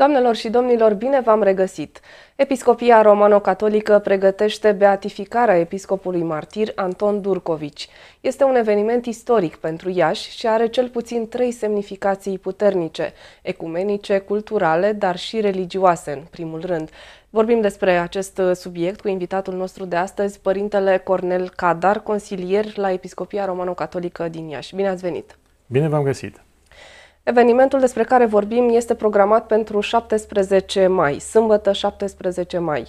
Doamnelor și domnilor, bine v-am regăsit! Episcopia romano-catolică pregătește beatificarea episcopului martir Anton Durcovici. Este un eveniment istoric pentru Iași și are cel puțin trei semnificații puternice, ecumenice, culturale, dar și religioase, în primul rând. Vorbim despre acest subiect cu invitatul nostru de astăzi, părintele Cornel Cadar, consilier la Episcopia Romano-Catolică din Iași. Bine ați venit! Bine v-am găsit! Evenimentul despre care vorbim este programat pentru 17 mai, sâmbătă 17 mai.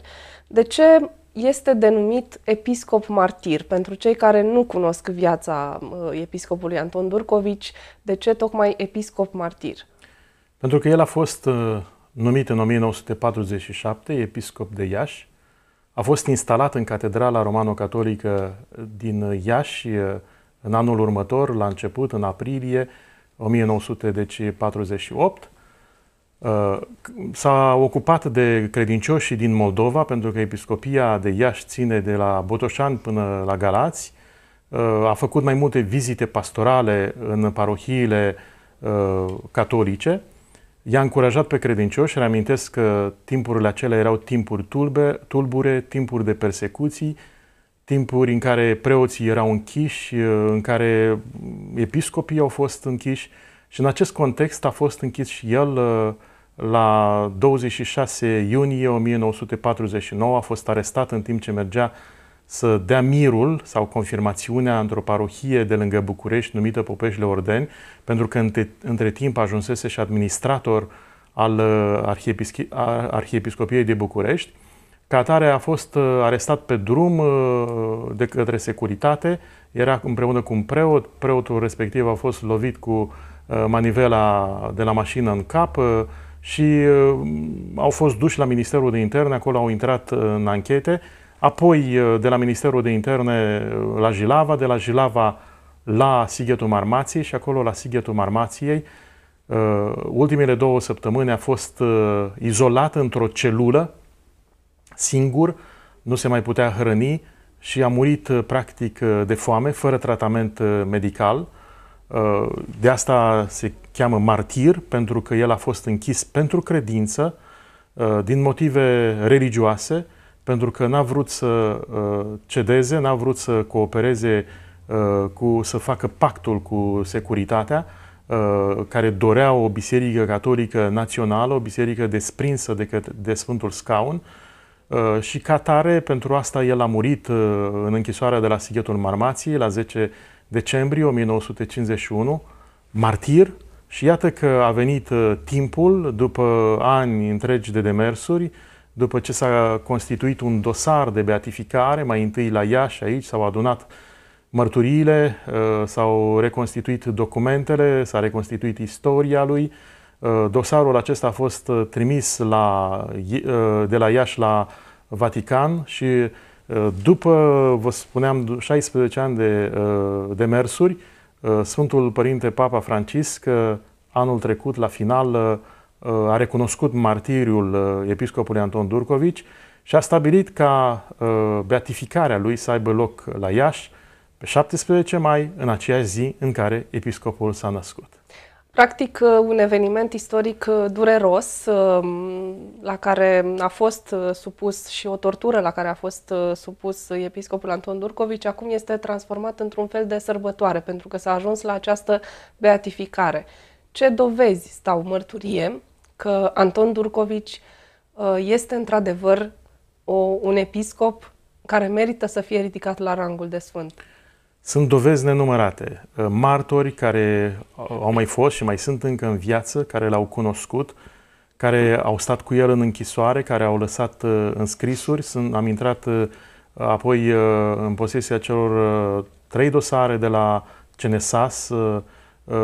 De ce este denumit episcop martir. Pentru cei care nu cunosc viața uh, episcopului Anton Durcovici, de ce tocmai episcop martir? Pentru că el a fost uh, numit în 1947 episcop de Iași, a fost instalat în Catedrala Romano-Catolică din Iași uh, în anul următor, la început, în aprilie, 1948, deci uh, s-a ocupat de credincioșii din Moldova, pentru că episcopia de Iași ține de la Botoșan până la Galați, uh, a făcut mai multe vizite pastorale în parohiile uh, catolice, i-a încurajat pe credincioși, reamintesc că timpurile acelea erau timpuri tulbe, tulbure, timpuri de persecuții, timpuri în care preoții erau închiși, uh, în care episcopii au fost închiși și în acest context a fost închis și el uh, la 26 iunie 1949, a fost arestat în timp ce mergea să dea mirul sau confirmațiunea într-o parohie de lângă București numită Popeșle Ordeni, pentru că între, între timp ajunsese și administrator al uh, Arhiepiscopiei de București ca atare a fost uh, arestat pe drum uh, de către securitate, era împreună cu un preot, preotul respectiv a fost lovit cu uh, manivela de la mașină în cap și au fost duși la Ministerul de Interne, acolo au intrat în anchete, apoi de la Ministerul de Interne la Jilava, de la Jilava la Sighetul Marmației și acolo la Sighetul Marmației. Ultimele două săptămâni a fost izolat într-o celulă singur, nu se mai putea hrăni și a murit uh, practic uh, de foame, fără tratament uh, medical. De asta se cheamă martir, pentru că el a fost închis pentru credință, din motive religioase, pentru că n-a vrut să cedeze, n-a vrut să coopereze, cu, să facă pactul cu securitatea, care dorea o biserică catolică națională, o biserică desprinsă de, de Sfântul Scaun, Uh, și ca tare, pentru asta el a murit uh, în închisoarea de la Sighetul Marmației la 10 decembrie 1951, martir, și iată că a venit uh, timpul, după ani întregi de demersuri, după ce s-a constituit un dosar de beatificare, mai întâi la Iași, aici s-au adunat mărturiile, s-au reconstituit documentele, s-a reconstituit istoria lui, Uh, dosarul acesta a fost uh, trimis la, uh, de la Iași la Vatican și după, vă spuneam, 16 ani de, de mersuri, Sfântul Părinte Papa Francisc anul trecut, la final, a recunoscut martiriul episcopului Anton Durcovici și a stabilit ca beatificarea lui să aibă loc la Iași pe 17 mai, în aceeași zi în care episcopul s-a născut. Practic, uh, un eveniment istoric uh, dureros, um, la care a fost uh, supus și o tortură la care a fost supus episcopul Anton Durcovici, acum este transformat într-un fel de sărbătoare, pentru că s-a ajuns la această beatificare. Ce dovezi stau mărturie că Anton Durcovici este într-adevăr un episcop care merită să fie ridicat la rangul de sfânt? Sunt dovezi nenumărate. Uh, martori care uh, au mai fost și mai sunt încă în viață, care l-au cunoscut, care au stat cu el în închisoare, care au lăsat uh, înscrisuri. Sunt, am intrat apoi în posesia celor trei dosare de la CNSAS,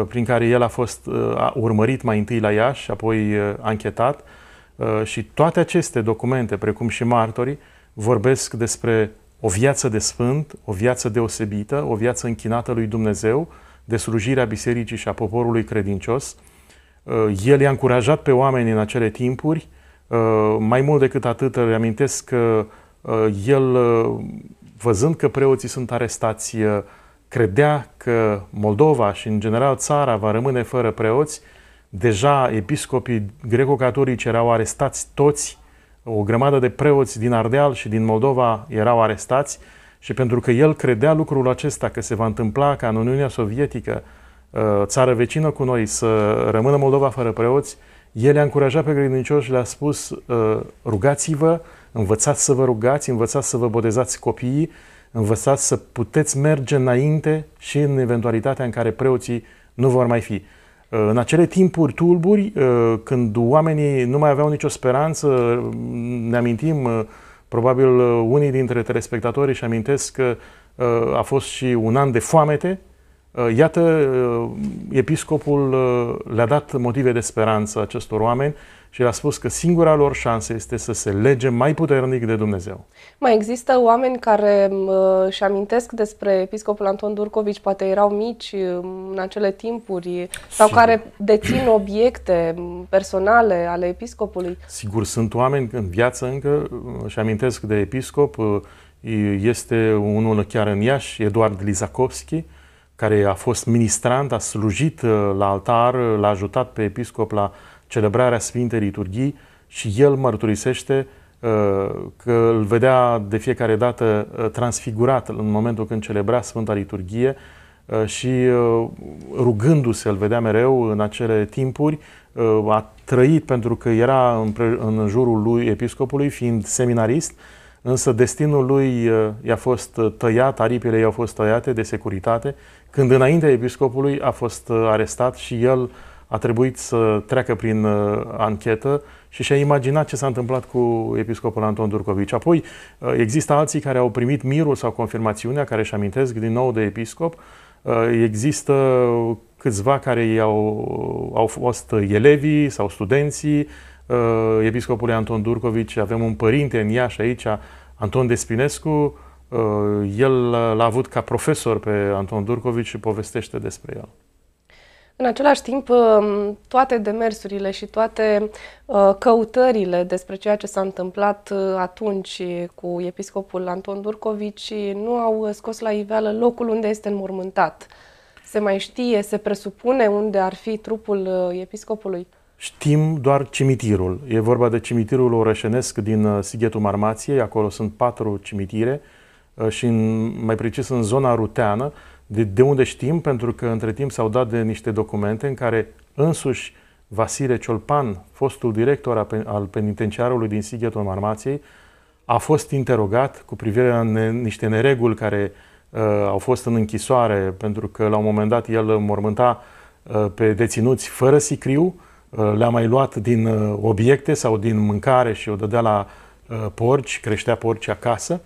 prin care el a fost a urmărit mai întâi la Iași, apoi anchetat. Și toate aceste documente, precum și martorii, vorbesc despre o viață de sfânt, o viață deosebită, o viață închinată lui Dumnezeu, de slujirea bisericii și a poporului credincios. Uh, el i-a încurajat pe oameni în acele timpuri. Uh, mai mult decât atât, amintesc că uh, el, văzând că preoții sunt arestați, credea că Moldova și, în general, țara va rămâne fără preoți. Deja episcopii greco-catolici erau arestați toți o grămadă de preoți din Ardeal și din Moldova erau arestați și pentru că el credea lucrul acesta că se va întâmpla ca în Uniunea Sovietică, uh, țară vecină cu noi, să rămână Moldova fără preoți, el a încurajat pe credincioși, le-a spus uh, rugați-vă, învățați să vă rugați, învățați să vă bodezați copiii, învățați să puteți merge înainte și în eventualitatea în care preoții nu vor mai fi. În acele timpuri tulburi, uh, când oamenii nu mai aveau nicio speranță, ne amintim, uh, probabil uh, unii dintre telespectatori și amintesc că a fost și un an de foamete, iată, episcopul le-a dat motive de speranță acestor oameni și le-a spus că singura lor șansă este să se lege mai puternic de Dumnezeu. Mai există oameni care uh, își amintesc despre episcopul Anton Durcovici, poate erau mici uh, în acele timpuri, sau Sigur. care dețin obiecte personale ale episcopului? Sigur, sunt oameni în viață încă uh, își amintesc de episcop, este unul chiar în Iași, Eduard Lizakovski, care a fost ministrant, a slujit la altar, l-a ajutat pe episcop la celebrarea Sfintei Liturghii și el mărturisește uh, că îl vedea de fiecare dată uh, transfigurat în momentul când celebra Sfânta Liturghie uh, și rugându-se, îl vedea mereu în acele timpuri, a trăit pentru că era în jurul lui episcopului, fiind seminarist, însă destinul lui i-a fost tăiat, aripile i-au fost tăiate de securitate, când înaintea episcopului a fost arestat și el a trebuit să treacă prin uh, anchetă și și-a imaginat ce s-a întâmplat cu episcopul Anton Durcovici. Apoi uh, există alții care au primit mirul sau confirmațiunea, care își amintesc din nou de episcop. Uh, există câțiva care au, au fost elevii sau studenții episcopului Anton Durcovici. Avem un părinte în Iași aici, Anton Despinescu. El l-a avut ca profesor pe Anton Durcovici și povestește despre el. În același timp, um, toate demersurile și toate uh, căutările despre ceea ce s-a întâmplat uh, atunci cu episcopul Anton Durcovici nu au uh, scos la iveală locul unde este înmormântat. Se mai știe, se presupune unde ar fi trupul episcopului? Știm doar cimitirul. E vorba de cimitirul orășenesc din Sighetul Marmației. Acolo sunt patru cimitire și în, mai precis în zona ruteană de, de unde știm? Pentru că între timp s-au dat de niște documente în care însuși Vasile Ciolpan, fostul director al penitenciarului din Sighetul Marmației, a fost interogat cu privire la ne, niște nereguli care uh, au fost în închisoare, pentru că la un moment dat el mormânta uh, pe deținuți fără sicriu, uh, le-a mai luat din uh, obiecte sau din mâncare și o dădea la uh, porci, creștea porci acasă. Uh,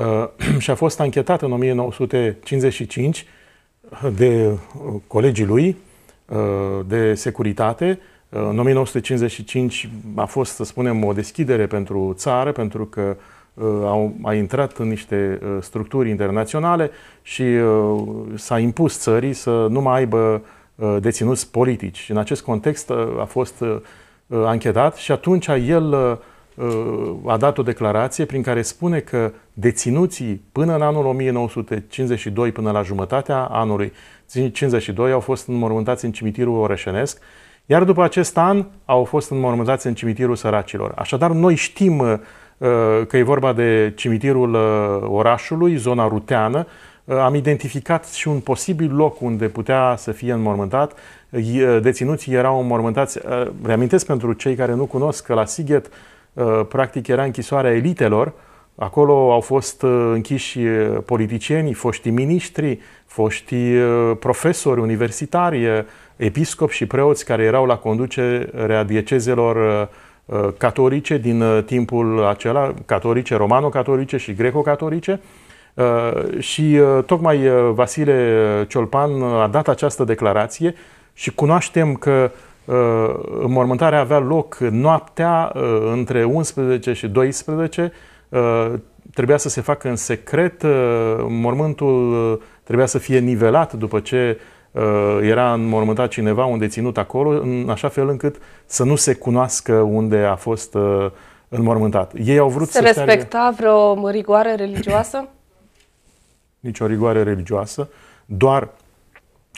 Uh, și a fost anchetat în 1955 uh, de uh, colegii lui de securitate. În 1955 a fost, să spunem, o deschidere pentru țară, pentru că au, a intrat în niște structuri internaționale și s-a impus țării să nu mai aibă deținuți politici. În acest context a fost anchetat și atunci el Uh, a dat o declarație prin care spune că deținuții până în anul 1952, până la jumătatea anului 52, au fost înmormântați în cimitirul orășenesc, iar după acest an au fost înmormântați în cimitirul săracilor. Așadar, noi știm uh, că e vorba de cimitirul uh, orașului, zona ruteană, am identificat și un posibil loc unde putea să fie înmormântat. Deținuții erau înmormântați, reamintesc pentru cei care nu cunosc că la Sighet Uh, practic era închisoarea elitelor, Acolo au fost uh, închiși uh, politicieni, foștii miniștri, foștii profesori universitari, episcopi și preoți care erau la conducerea diecezelor catolice din timpul acela, catolice, romano-catolice și greco-catolice. Și tocmai Vasile Ciolpan a dat această declarație și cunoaștem că Uh, înmormântarea avea loc noaptea uh, între 11 și 12. Uh, trebuia să se facă în secret. Mormântul trebuia să fie nivelat după ce era înmormântat cineva, un deținut acolo, în așa fel încât să nu se cunoască unde a fost înmormântat. Ei au vrut se să respecta șteargă... vreo rigoare religioasă? Nici o rigoare religioasă, doar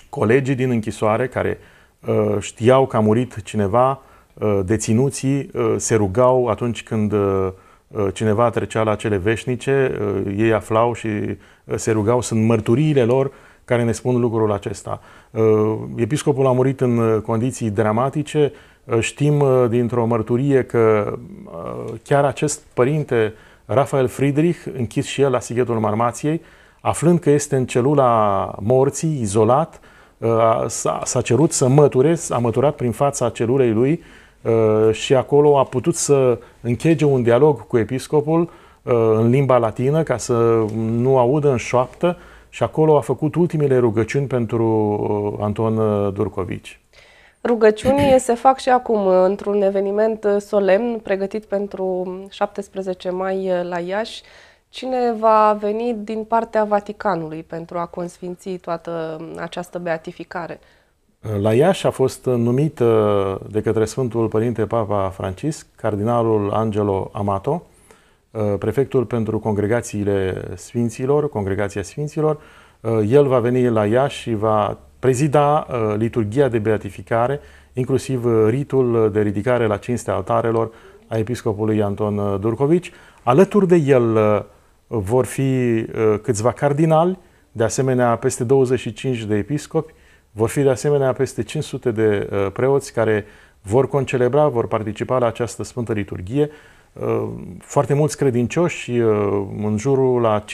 colegii din închisoare care uh, Uh, știau că a murit cineva, uh, deținuții uh, se rugau atunci când cineva trecea la cele veșnice, ei aflau și se rugau, sunt mărturiile lor care ne spun lucrul acesta. Episcopul a murit în condiții dramatice, știm dintr-o mărturie că chiar acest părinte, Rafael Friedrich, închis și el la Sighetul Marmației, aflând că este în celula morții, izolat, Uh, s-a, s-a cerut să măture, a măturat prin fața celulei lui uh, și acolo a putut să închege un dialog cu episcopul uh, în limba latină ca să nu audă în șoaptă și acolo a făcut ultimele rugăciuni pentru Anton Durcovici. Rugăciunii se fac și acum într-un eveniment solemn pregătit pentru 17 mai la Iași cine va veni din partea Vaticanului pentru a consfinți toată această beatificare. La Iași a fost numit uh, de către Sfântul Părinte Papa Francisc, cardinalul Angelo Amato, uh, prefectul pentru congregațiile Sfinților, Congregația Sfinților. Uh, el va veni la Iași și va prezida liturgia de beatificare, inclusiv ritul de ridicare la cinstea altarelor a episcopului Anton Durcovici. Alături de el vor fi uh, câțiva cardinali, de asemenea peste 25 de episcopi, vor fi de asemenea peste 500 de uh, preoți care vor concelebra, vor participa la această Sfântă Liturghie. Uh, foarte mulți credincioși, în jurul la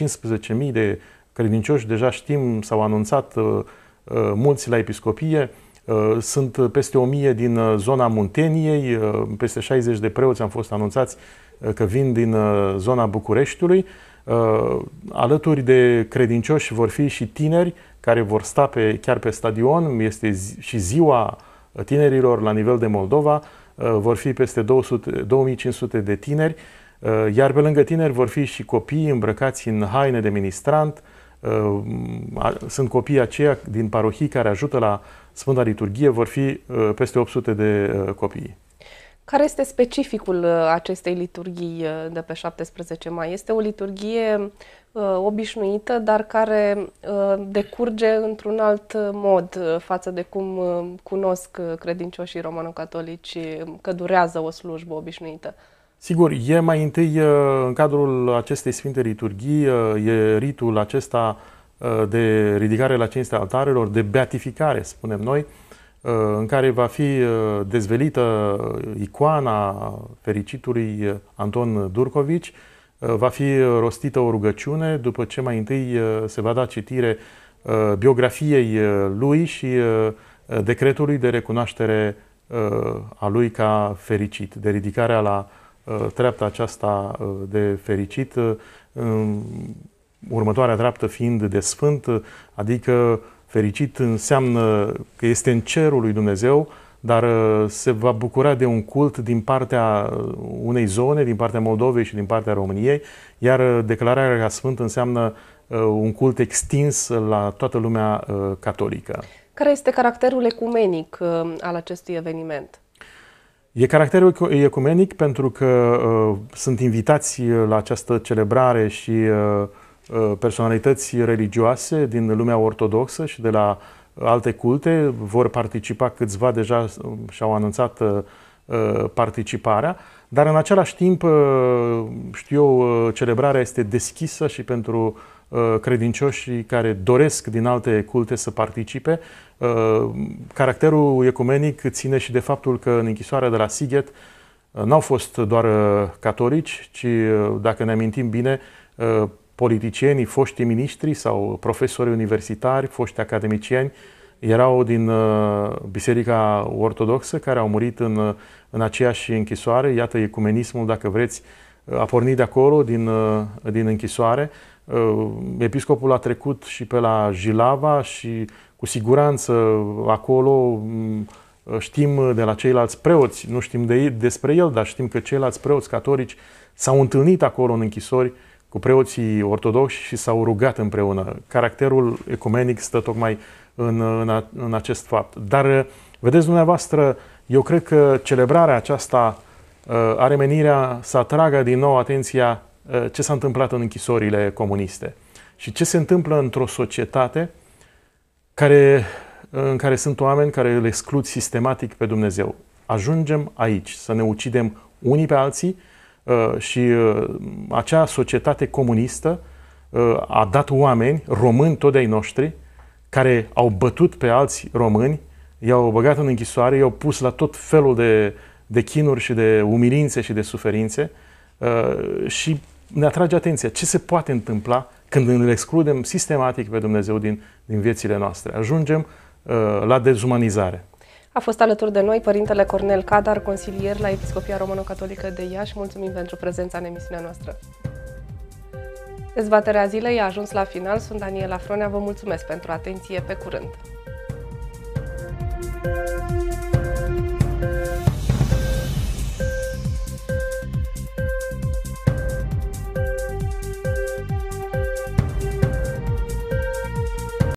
15.000 de credincioși, deja știm, s-au anunțat mulți la episcopie, sunt peste 1000 din zona Munteniei, peste 60 de preoți am fost anunțați că vin din zona Bucureștiului. Uh, alături de credincioși vor fi și tineri care vor sta pe, chiar pe stadion, este zi, și ziua tinerilor la nivel de Moldova, uh, vor fi peste 200, 2500 de tineri, uh, iar pe lângă tineri vor fi și copii îmbrăcați în haine de ministrant, sunt copii aceia din parohii care ajută la Sfânta Liturghie, vor fi peste 800 de copii. Care este specificul uh, acestei liturghii uh, de pe 17 mai? Este o liturghie uh, obișnuită, dar care uh, decurge într-un alt uh, mod uh, față de cum uh, cunosc credincioșii romano-catolici um, că durează o slujbă obișnuită. Sigur, e mai întâi în cadrul acestei Sfinte Liturghii, e ritul acesta de ridicare la cinstea altarelor, de beatificare, spunem noi, uh, Uh, în care va fi uh, dezvelită uh, icoana fericitului Anton Durcovici, va fi rostită o rugăciune, după ce mai întâi se va da citire biografiei lui și decretului de recunoaștere a lui ca fericit, de ridicarea la treapta aceasta de fericit, următoarea treaptă fiind de sfânt, adică Fericit înseamnă că este în cerul lui Dumnezeu, dar uh, se va bucura de un cult din partea uh, unei zone, din partea Moldovei și din partea României, iar uh, declararea ca sfânt înseamnă un cult extins la toată lumea catolică. Care este caracterul ecumenic al acestui eveniment? E caracterul ecumenic pentru că uh, sunt invitați la această celebrare și uh, Uh, personalități religioase din lumea ortodoxă și de la alte culte, vor participa câțiva deja uh, și-au anunțat uh, participarea, dar în același timp, știu eu, celebrarea este deschisă și pentru credincioșii care doresc din alte culte să participe. Caracterul ecumenic ține și de faptul că în închisoarea de la Sighet n-au fost doar catolici, ci, dacă ne amintim bine, politicienii, foștii miniștri sau profesori universitari, foști academicieni, erau din uh, Biserica Ortodoxă care au murit în, uh, în aceeași închisoare. Iată ecumenismul, dacă vreți, uh, a pornit de acolo, din, din închisoare. Episcopul a trecut și pe la Jilava și cu siguranță acolo mm, știm de la ceilalți preoți, nu știm de, despre el, dar știm că ceilalți preoți catolici s-au întâlnit acolo în închisori uh, cu preoții ortodoxi și s-au rugat împreună. Caracterul ecumenic stă tocmai în, în, a, în acest fapt. Dar, uh, vedeți dumneavoastră, eu cred că celebrarea aceasta uh, are menirea să atragă din nou atenția uh, ce s-a întâmplat în închisorile comuniste și ce se întâmplă într-o societate care, în care sunt oameni care îl exclud sistematic pe Dumnezeu. Ajungem aici, să ne ucidem unii pe alții Uh, și uh, acea societate comunistă uh, a dat oameni, români tot ai noștri, care au bătut pe alți români, i-au băgat în închisoare, i-au pus la tot felul de, de chinuri și de umilințe și de suferințe și ne atrage atenția ce se poate întâmpla când îl excludem sistematic pe Dumnezeu din, din viețile noastre. Ajungem la dezumanizare. A fost alături de noi Părintele Cornel Cadar, consilier la Episcopia Romano-Catolică de Iași. Mulțumim pentru prezența în emisiunea noastră. Dezbaterea zilei a ajuns la final. Sunt Daniela Fronea. Vă mulțumesc pentru atenție. Pe curând! thank you